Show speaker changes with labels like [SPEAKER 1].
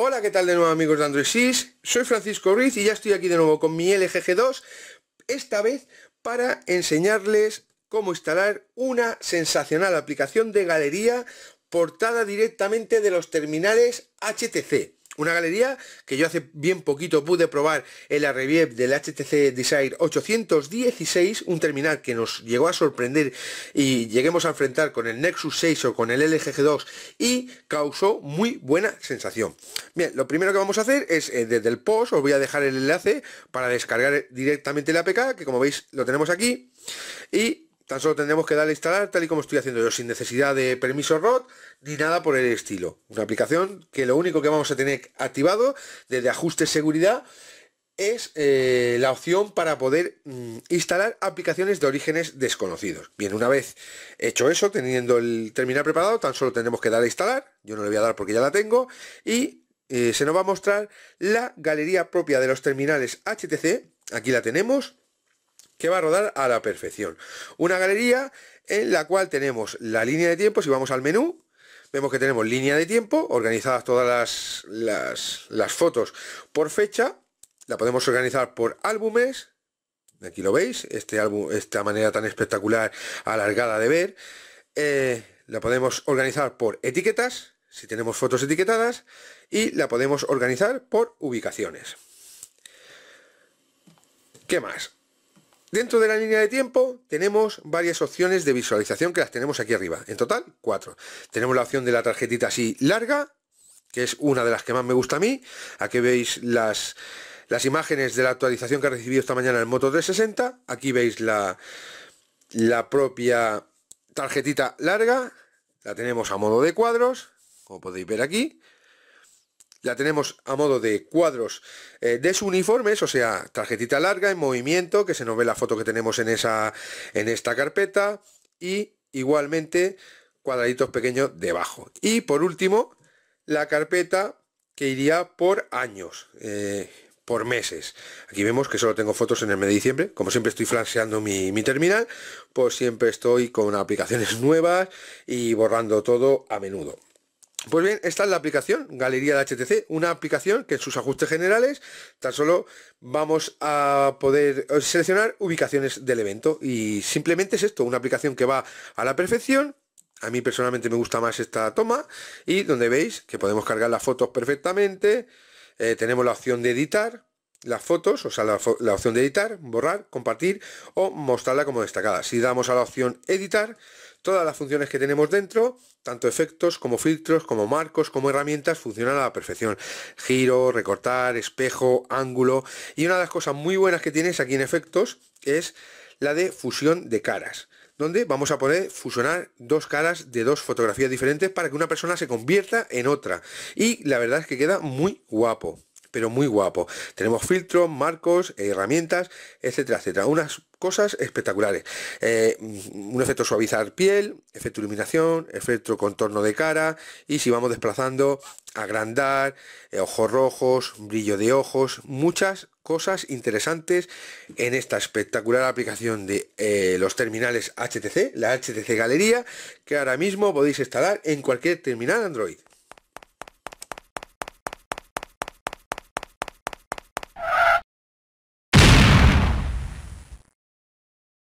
[SPEAKER 1] Hola, ¿qué tal de nuevo amigos de Android 6? Soy Francisco Ruiz y ya estoy aquí de nuevo con mi LGG2, esta vez para enseñarles cómo instalar una sensacional aplicación de galería portada directamente de los terminales HTC. Una galería que yo hace bien poquito pude probar en la del HTC Desire 816, un terminal que nos llegó a sorprender y lleguemos a enfrentar con el Nexus 6 o con el LG G2 y causó muy buena sensación. Bien, lo primero que vamos a hacer es eh, desde el post, os voy a dejar el enlace para descargar directamente la APK, que como veis lo tenemos aquí, y Tan solo tendremos que darle a instalar tal y como estoy haciendo yo, sin necesidad de permiso ROT ni nada por el estilo. Una aplicación que lo único que vamos a tener activado desde ajuste seguridad es eh, la opción para poder mm, instalar aplicaciones de orígenes desconocidos. Bien, una vez hecho eso, teniendo el terminal preparado, tan solo tendremos que darle a instalar. Yo no le voy a dar porque ya la tengo. Y eh, se nos va a mostrar la galería propia de los terminales HTC. Aquí la tenemos que va a rodar a la perfección. Una galería en la cual tenemos la línea de tiempo, si vamos al menú, vemos que tenemos línea de tiempo, organizadas todas las, fotos por fecha, la podemos organizar por álbumes, aquí lo veis, este álbum, esta manera tan espectacular, alargada de ver, eh, la podemos organizar por etiquetas, si tenemos fotos etiquetadas, y la podemos organizar por ubicaciones. ¿Qué más? Dentro de la línea de tiempo tenemos varias opciones de visualización que las tenemos aquí arriba. En total, cuatro. Tenemos la opción de la tarjetita así larga, que es una de las que más me gusta a mí. Aquí veis las, imágenes de la actualización que ha recibido esta mañana el Moto 360. Aquí veis la, la propia tarjetita larga. La tenemos a modo de cuadros, como podéis ver aquí la tenemos a modo de cuadros eh, desuniformes, o sea, tarjetita larga en movimiento, que se nos ve la foto que tenemos en, esa, en esta carpeta, y igualmente cuadraditos pequeños debajo. Y por último, la carpeta que iría por años. Eh, por meses. Aquí vemos que solo tengo fotos en el mes de diciembre. Como siempre estoy flanqueando mi, mi, terminal, pues siempre estoy con aplicaciones nuevas y borrando todo a menudo. Pues bien, esta es la aplicación, Galería de HTC, una aplicación que en sus ajustes generales tan solo vamos a poder eh, seleccionar ubicaciones del evento y simplemente es esto, una aplicación que va a la perfección, a mí personalmente me gusta más esta toma y donde veis que podemos cargar las fotos perfectamente, eh, tenemos la opción de editar las fotos, o sea, la, la opción de editar, borrar, compartir o mostrarla como destacada. Si damos a la opción editar, Todas las funciones que tenemos dentro, tanto efectos como filtros, como marcos, como herramientas, funcionan a la perfección. Giro, recortar, espejo, ángulo. Y una de las cosas muy buenas que tienes aquí en efectos es la de fusión de caras donde vamos a poder fusionar dos caras de dos fotografías diferentes para que una persona se convierta en otra. Y la verdad es que queda muy guapo pero muy guapo. Tenemos filtros, marcos, herramientas, etcétera, etcétera. Unas cosas espectaculares. Eh, un efecto suavizar piel, efecto iluminación, efecto contorno de cara y si vamos desplazando, agrandar, eh, ojos rojos, brillo de ojos, muchas cosas interesantes en esta espectacular aplicación de eh, los terminales HTC, la HTC Galería, que ahora mismo podéis instalar en cualquier terminal Android.